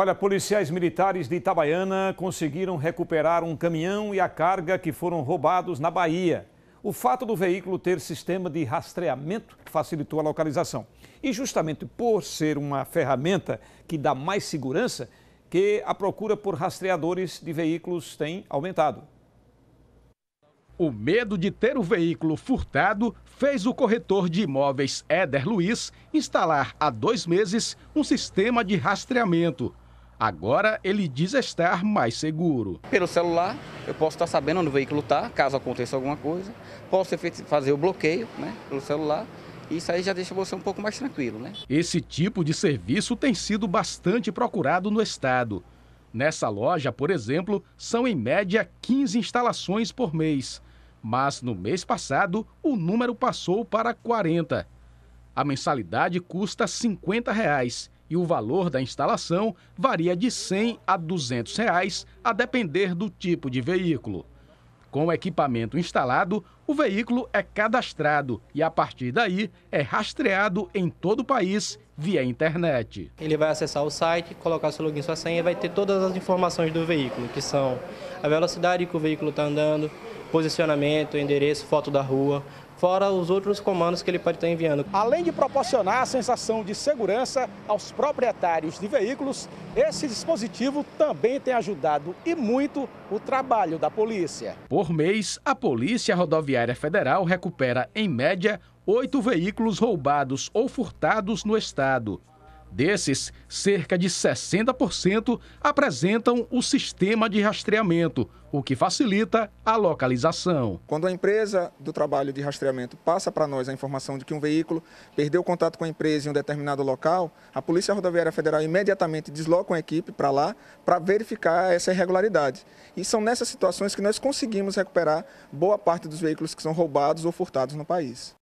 Olha, policiais militares de Itabaiana conseguiram recuperar um caminhão e a carga que foram roubados na Bahia. O fato do veículo ter sistema de rastreamento facilitou a localização. E justamente por ser uma ferramenta que dá mais segurança, que a procura por rastreadores de veículos tem aumentado. O medo de ter o veículo furtado fez o corretor de imóveis Éder Luiz instalar há dois meses um sistema de rastreamento Agora ele diz estar mais seguro. Pelo celular, eu posso estar sabendo onde o veículo está, caso aconteça alguma coisa. Posso fazer o bloqueio né, pelo celular. Isso aí já deixa você um pouco mais tranquilo, né? Esse tipo de serviço tem sido bastante procurado no estado. Nessa loja, por exemplo, são em média 15 instalações por mês. Mas no mês passado, o número passou para 40. A mensalidade custa R$ 50. Reais e o valor da instalação varia de 100 a 200 reais, a depender do tipo de veículo. Com o equipamento instalado, o veículo é cadastrado e, a partir daí, é rastreado em todo o país via internet. Ele vai acessar o site, colocar seu login e sua senha e vai ter todas as informações do veículo, que são a velocidade que o veículo está andando, posicionamento, endereço, foto da rua, fora os outros comandos que ele pode estar enviando. Além de proporcionar a sensação de segurança aos proprietários de veículos, esse dispositivo também tem ajudado e muito o trabalho da polícia. Por mês, a Polícia Rodoviária Federal recupera, em média, oito veículos roubados ou furtados no estado. Desses, cerca de 60% apresentam o sistema de rastreamento, o que facilita a localização. Quando a empresa do trabalho de rastreamento passa para nós a informação de que um veículo perdeu contato com a empresa em um determinado local, a Polícia Rodoviária Federal imediatamente desloca uma equipe para lá para verificar essa irregularidade. E são nessas situações que nós conseguimos recuperar boa parte dos veículos que são roubados ou furtados no país.